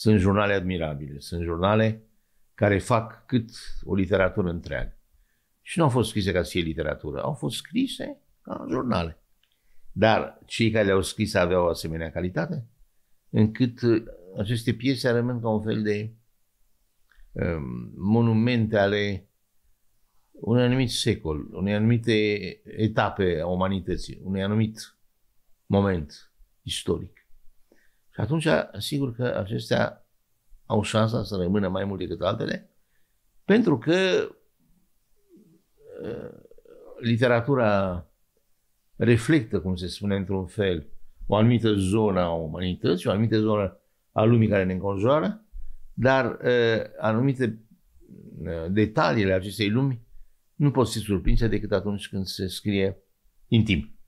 Sunt jurnale admirabile, sunt jurnale care fac cât o literatură întreagă. Și nu au fost scrise ca să fie literatură, au fost scrise ca jurnale. Dar cei care le-au scris aveau o asemenea calitate, încât uh, aceste piese rămân ca un fel de um, monumente ale unui anumit secol, unei anumite etape a umanității, unui anumit moment istoric. Și atunci, sigur că acestea au șansa să rămână mai mult decât altele, pentru că ă, literatura reflectă, cum se spune, într-un fel, o anumită zonă a umanității, o anumită zonă a lumii care ne înconjoară, dar ă, anumite ă, detaliile acestei lumi nu pot fi surprinse decât atunci când se scrie intim.